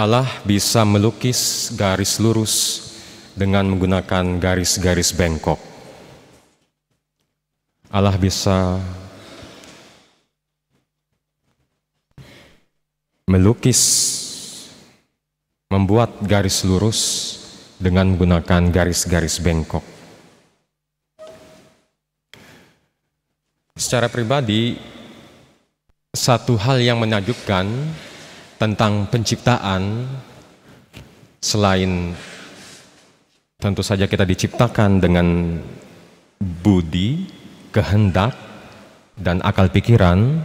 Allah bisa melukis garis lurus dengan menggunakan garis-garis bengkok. Allah bisa melukis, membuat garis lurus dengan menggunakan garis-garis bengkok. Secara pribadi, satu hal yang menakjubkan tentang penciptaan selain tentu saja kita diciptakan dengan budi, kehendak, dan akal pikiran.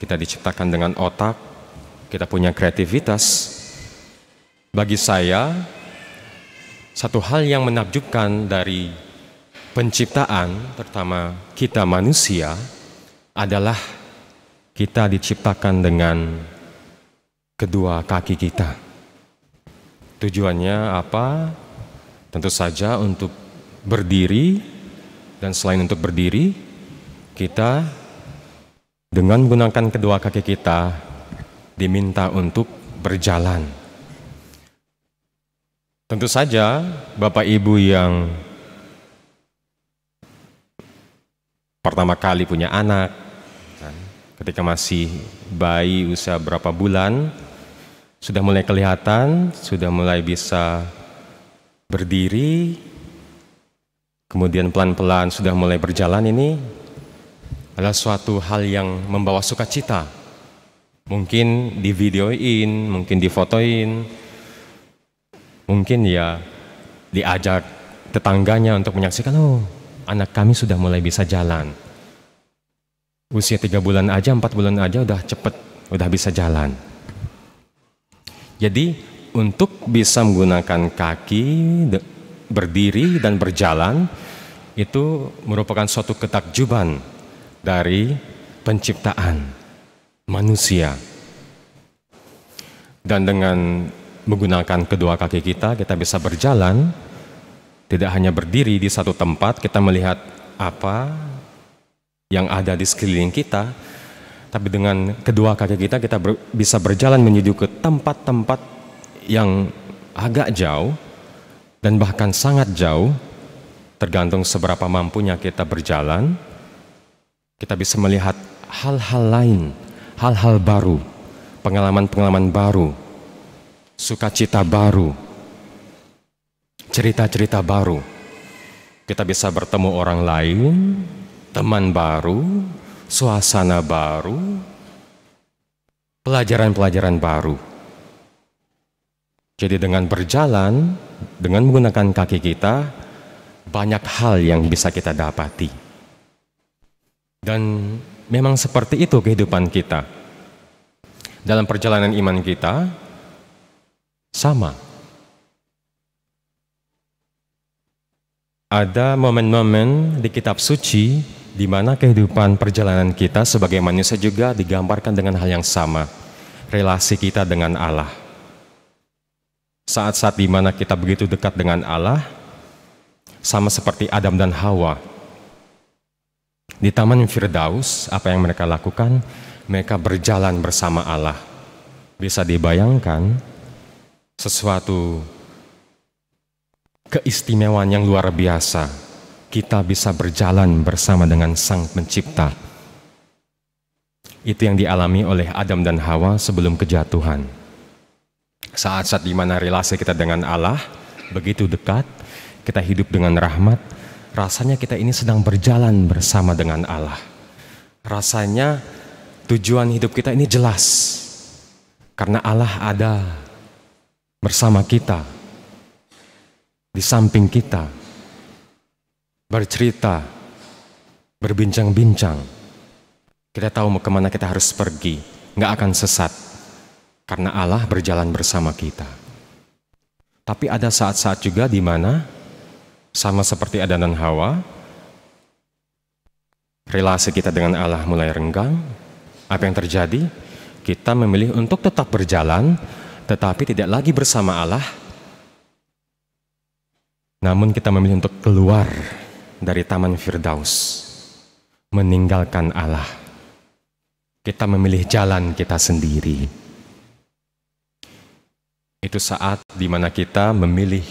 Kita diciptakan dengan otak, kita punya kreativitas. Bagi saya, satu hal yang menakjubkan dari penciptaan, terutama kita manusia, adalah kita diciptakan dengan kedua kaki kita. Tujuannya apa? Tentu saja untuk berdiri dan selain untuk berdiri, kita dengan menggunakan kedua kaki kita diminta untuk berjalan. Tentu saja Bapak Ibu yang pertama kali punya anak, kan? ketika masih bayi usia berapa bulan, sudah mulai kelihatan, sudah mulai bisa berdiri, kemudian pelan-pelan sudah mulai berjalan ini adalah suatu hal yang membawa sukacita. Mungkin di divideoin, mungkin difotoin, mungkin ya diajak tetangganya untuk menyaksikan, oh anak kami sudah mulai bisa jalan. Usia tiga bulan aja, empat bulan aja udah cepet, udah bisa jalan. Jadi untuk bisa menggunakan kaki berdiri dan berjalan itu merupakan suatu ketakjuban dari penciptaan manusia. Dan dengan menggunakan kedua kaki kita, kita bisa berjalan, tidak hanya berdiri di satu tempat, kita melihat apa yang ada di sekeliling kita, tapi dengan kedua kaki kita kita ber, bisa berjalan menuju ke tempat-tempat yang agak jauh dan bahkan sangat jauh tergantung seberapa mampunya kita berjalan kita bisa melihat hal-hal lain hal-hal baru pengalaman-pengalaman baru sukacita baru cerita-cerita baru kita bisa bertemu orang lain teman baru suasana baru, pelajaran-pelajaran baru. Jadi dengan berjalan, dengan menggunakan kaki kita, banyak hal yang bisa kita dapati. Dan memang seperti itu kehidupan kita. Dalam perjalanan iman kita, sama. Ada momen-momen di kitab suci di mana kehidupan perjalanan kita sebagai manusia juga digambarkan dengan hal yang sama, relasi kita dengan Allah. Saat-saat di mana kita begitu dekat dengan Allah, sama seperti Adam dan Hawa. Di Taman Firdaus, apa yang mereka lakukan? Mereka berjalan bersama Allah. Bisa dibayangkan sesuatu keistimewaan yang luar biasa kita bisa berjalan bersama dengan Sang Pencipta. Itu yang dialami oleh Adam dan Hawa sebelum kejatuhan. Saat-saat di mana relasi kita dengan Allah begitu dekat, kita hidup dengan rahmat, rasanya kita ini sedang berjalan bersama dengan Allah. Rasanya tujuan hidup kita ini jelas. Karena Allah ada bersama kita, di samping kita, bercerita, berbincang-bincang. Kita tahu kemana kita harus pergi, nggak akan sesat, karena Allah berjalan bersama kita. Tapi ada saat-saat juga di mana, sama seperti Adan dan Hawa, relasi kita dengan Allah mulai renggang. Apa yang terjadi? Kita memilih untuk tetap berjalan, tetapi tidak lagi bersama Allah, namun kita memilih untuk keluar dari Taman Firdaus, meninggalkan Allah. Kita memilih jalan kita sendiri. Itu saat di mana kita memilih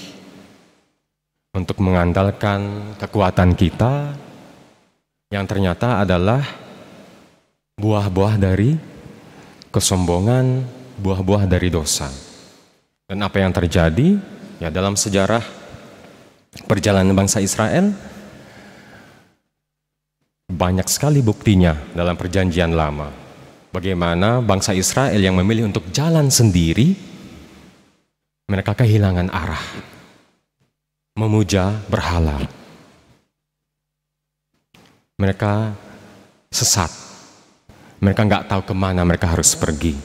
untuk mengandalkan kekuatan kita yang ternyata adalah buah-buah dari kesombongan, buah-buah dari dosa. Dan apa yang terjadi? Ya dalam sejarah perjalanan bangsa Israel, banyak sekali buktinya dalam perjanjian lama. Bagaimana bangsa Israel yang memilih untuk jalan sendiri, mereka kehilangan arah. Memuja berhala. Mereka sesat. Mereka nggak tahu kemana mereka harus pergi.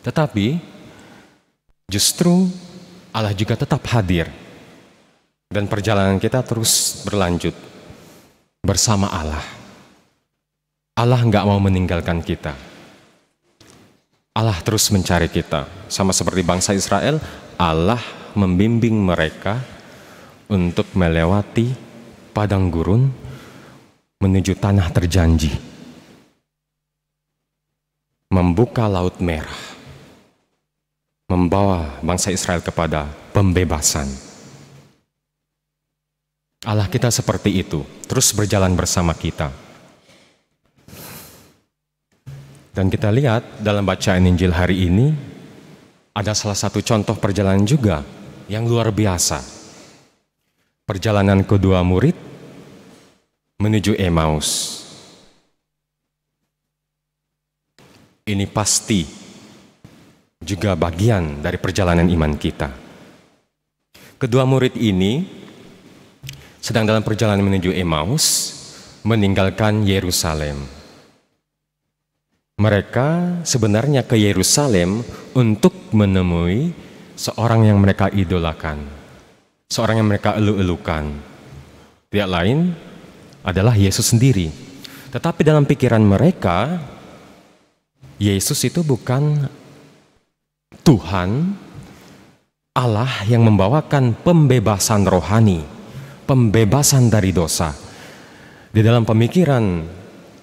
Tetapi justru Allah juga tetap hadir dan perjalanan kita terus berlanjut bersama Allah. Allah nggak mau meninggalkan kita. Allah terus mencari kita. Sama seperti bangsa Israel, Allah membimbing mereka untuk melewati padang gurun menuju tanah terjanji. Membuka laut merah. Membawa bangsa Israel kepada pembebasan. Allah kita seperti itu, terus berjalan bersama kita. Dan kita lihat dalam bacaan Injil hari ini, ada salah satu contoh perjalanan juga yang luar biasa. Perjalanan kedua murid menuju Emmaus. Ini pasti juga bagian dari perjalanan iman kita. Kedua murid ini sedang dalam perjalanan menuju Emmaus, meninggalkan Yerusalem. Mereka sebenarnya ke Yerusalem untuk menemui seorang yang mereka idolakan, seorang yang mereka elu-elukan. Tidak lain adalah Yesus sendiri. Tetapi dalam pikiran mereka, Yesus itu bukan Tuhan, Allah yang membawakan pembebasan rohani, pembebasan dari dosa. Di dalam pemikiran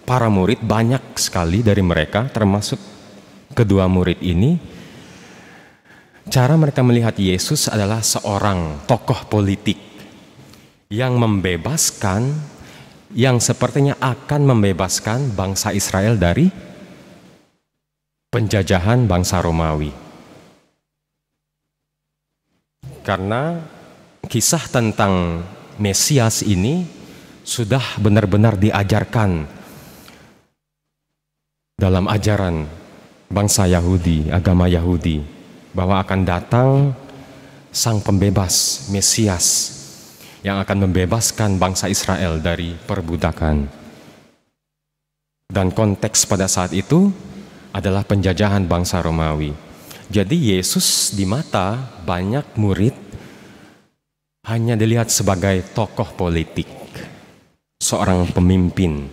para murid banyak sekali dari mereka termasuk kedua murid ini cara mereka melihat Yesus adalah seorang tokoh politik yang membebaskan yang sepertinya akan membebaskan bangsa Israel dari penjajahan bangsa Romawi. Karena kisah tentang Mesias ini sudah benar-benar diajarkan dalam ajaran bangsa Yahudi, agama Yahudi, bahwa akan datang sang pembebas Mesias yang akan membebaskan bangsa Israel dari perbudakan. Dan konteks pada saat itu adalah penjajahan bangsa Romawi. Jadi Yesus di mata banyak murid hanya dilihat sebagai tokoh politik, seorang pemimpin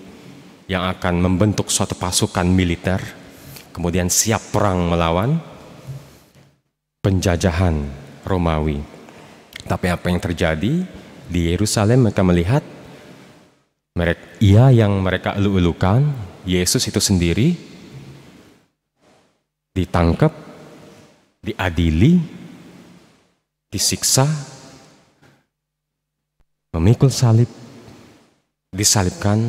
yang akan membentuk suatu pasukan militer, kemudian siap perang melawan penjajahan Romawi. Tapi apa yang terjadi di Yerusalem mereka melihat mereka iya ia yang mereka elu-elukan, Yesus itu sendiri ditangkap, diadili, disiksa, memikul salib, disalibkan,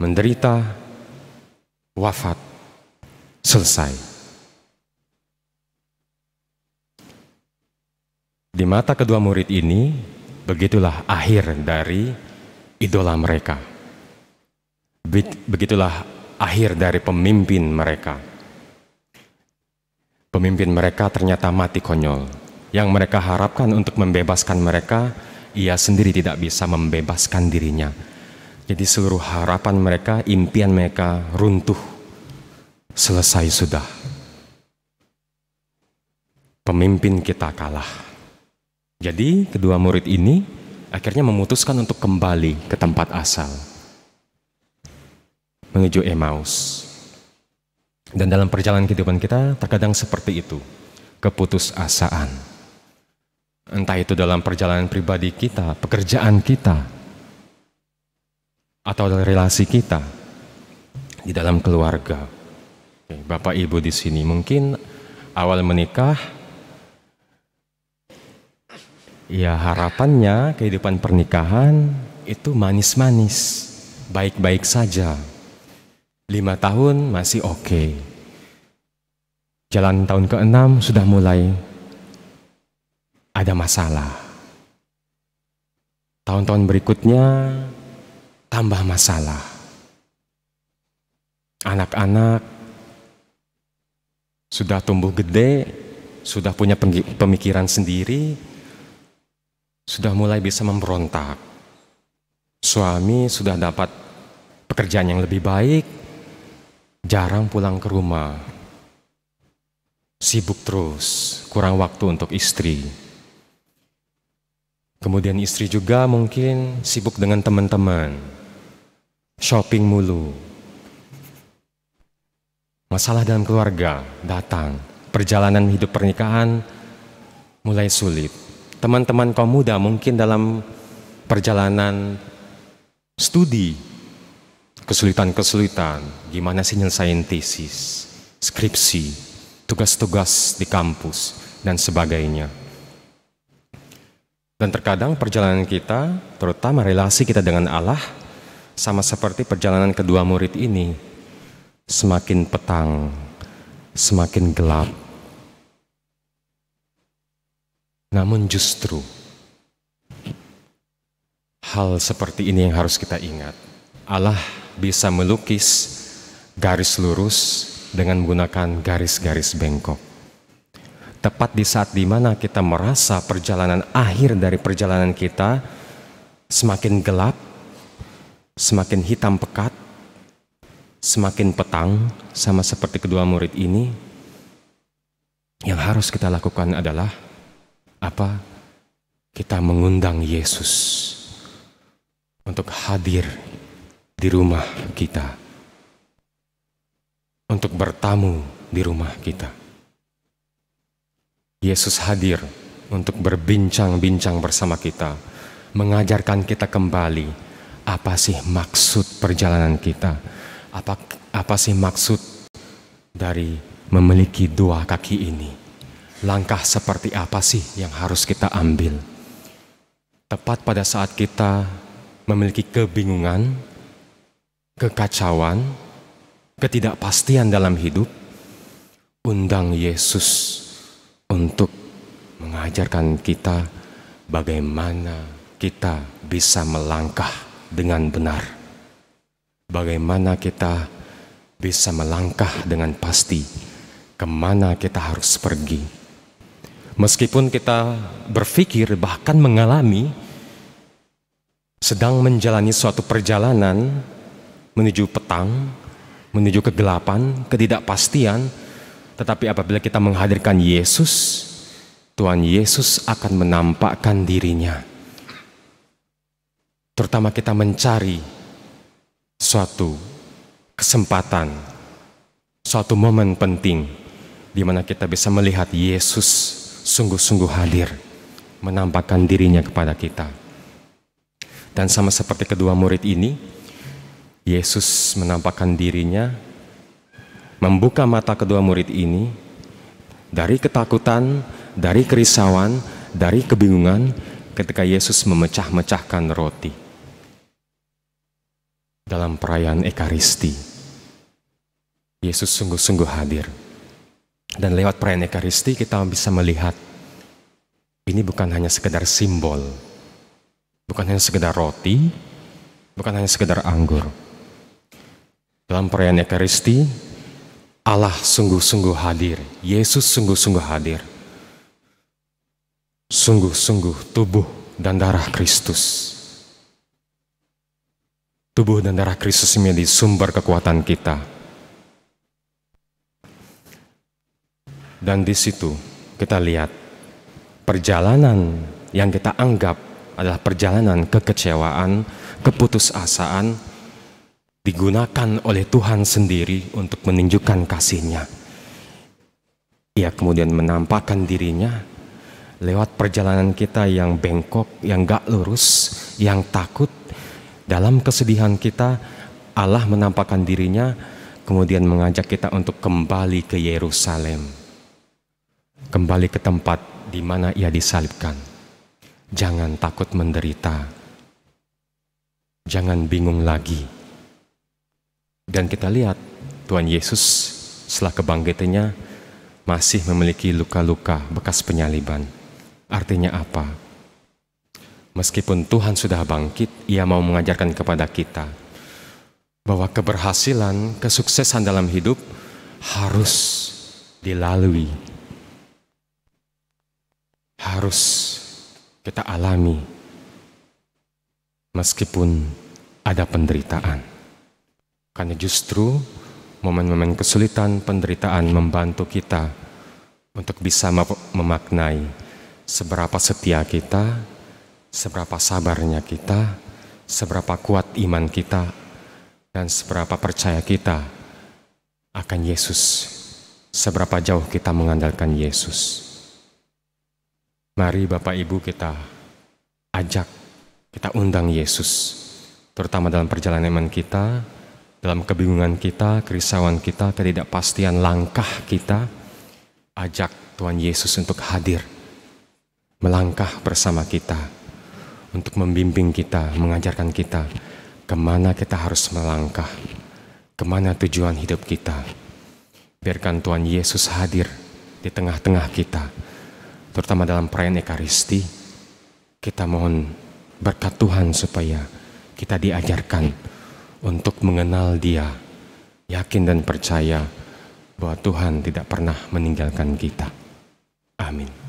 menderita, wafat, selesai. Di mata kedua murid ini, begitulah akhir dari idola mereka. Begitulah akhir dari pemimpin mereka. Pemimpin mereka ternyata mati konyol. Yang mereka harapkan untuk membebaskan mereka ia sendiri tidak bisa membebaskan dirinya. Jadi seluruh harapan mereka, impian mereka runtuh. Selesai sudah. Pemimpin kita kalah. Jadi kedua murid ini akhirnya memutuskan untuk kembali ke tempat asal. Menuju Emmaus. Dan dalam perjalanan kehidupan kita terkadang seperti itu. Keputusasaan. Entah itu dalam perjalanan pribadi kita, pekerjaan kita, atau dalam relasi kita, di dalam keluarga. Bapak Ibu di sini mungkin awal menikah, ya harapannya kehidupan pernikahan itu manis-manis, baik-baik saja. Lima tahun masih oke. Okay. Jalan tahun ke-6 sudah mulai ada masalah. Tahun-tahun berikutnya tambah masalah. Anak-anak sudah tumbuh gede, sudah punya pemikiran sendiri, sudah mulai bisa memberontak. Suami sudah dapat pekerjaan yang lebih baik, jarang pulang ke rumah, sibuk terus, kurang waktu untuk istri. Kemudian istri juga mungkin sibuk dengan teman-teman, shopping mulu. Masalah dalam keluarga datang, perjalanan hidup pernikahan mulai sulit. Teman-teman kaum muda mungkin dalam perjalanan studi kesulitan-kesulitan, gimana sih nyelesain tesis, skripsi, tugas-tugas di kampus, dan sebagainya. Dan terkadang perjalanan kita, terutama relasi kita dengan Allah, sama seperti perjalanan kedua murid ini. Semakin petang, semakin gelap. Namun justru, hal seperti ini yang harus kita ingat. Allah bisa melukis garis lurus dengan menggunakan garis-garis bengkok tepat di saat dimana kita merasa perjalanan akhir dari perjalanan kita semakin gelap, semakin hitam pekat, semakin petang, sama seperti kedua murid ini, yang harus kita lakukan adalah apa? Kita mengundang Yesus untuk hadir di rumah kita, untuk bertamu di rumah kita. Yesus hadir untuk berbincang-bincang bersama kita, mengajarkan kita kembali apa sih maksud perjalanan kita, apa, apa sih maksud dari memiliki dua kaki ini, langkah seperti apa sih yang harus kita ambil. Tepat pada saat kita memiliki kebingungan, kekacauan, ketidakpastian dalam hidup, undang Yesus untuk mengajarkan kita bagaimana kita bisa melangkah dengan benar. Bagaimana kita bisa melangkah dengan pasti kemana kita harus pergi. Meskipun kita berpikir bahkan mengalami sedang menjalani suatu perjalanan menuju petang, menuju kegelapan, ketidakpastian, tetapi apabila kita menghadirkan Yesus, Tuhan Yesus akan menampakkan dirinya. Terutama kita mencari suatu kesempatan, suatu momen penting di mana kita bisa melihat Yesus sungguh-sungguh hadir menampakkan dirinya kepada kita. Dan sama seperti kedua murid ini, Yesus menampakkan dirinya membuka mata kedua murid ini dari ketakutan, dari kerisauan, dari kebingungan ketika Yesus memecah-mecahkan roti dalam perayaan Ekaristi. Yesus sungguh-sungguh hadir. Dan lewat perayaan Ekaristi kita bisa melihat ini bukan hanya sekedar simbol, bukan hanya sekedar roti, bukan hanya sekedar anggur. Dalam perayaan Ekaristi, Allah sungguh-sungguh hadir, Yesus sungguh-sungguh hadir. Sungguh-sungguh tubuh dan darah Kristus. Tubuh dan darah Kristus menjadi sumber kekuatan kita. Dan di situ kita lihat perjalanan yang kita anggap adalah perjalanan kekecewaan, keputusasaan, digunakan oleh Tuhan sendiri untuk menunjukkan kasihnya. Ia kemudian menampakkan dirinya lewat perjalanan kita yang bengkok, yang gak lurus, yang takut. Dalam kesedihan kita, Allah menampakkan dirinya, kemudian mengajak kita untuk kembali ke Yerusalem. Kembali ke tempat di mana ia disalibkan. Jangan takut menderita. Jangan bingung lagi dan kita lihat Tuhan Yesus setelah kebangkitannya masih memiliki luka-luka bekas penyaliban. Artinya apa? Meskipun Tuhan sudah bangkit, Ia mau mengajarkan kepada kita bahwa keberhasilan, kesuksesan dalam hidup harus dilalui. Harus kita alami meskipun ada penderitaan. Karena justru momen-momen kesulitan, penderitaan membantu kita untuk bisa memaknai seberapa setia kita, seberapa sabarnya kita, seberapa kuat iman kita, dan seberapa percaya kita akan Yesus, seberapa jauh kita mengandalkan Yesus. Mari Bapak Ibu kita ajak, kita undang Yesus, terutama dalam perjalanan iman kita, dalam kebingungan kita, kerisauan kita, ketidakpastian langkah kita, ajak Tuhan Yesus untuk hadir, melangkah bersama kita, untuk membimbing kita, mengajarkan kita kemana kita harus melangkah, kemana tujuan hidup kita. Biarkan Tuhan Yesus hadir di tengah-tengah kita, terutama dalam perayaan Ekaristi, kita mohon berkat Tuhan supaya kita diajarkan untuk mengenal Dia, yakin dan percaya bahwa Tuhan tidak pernah meninggalkan kita. Amin.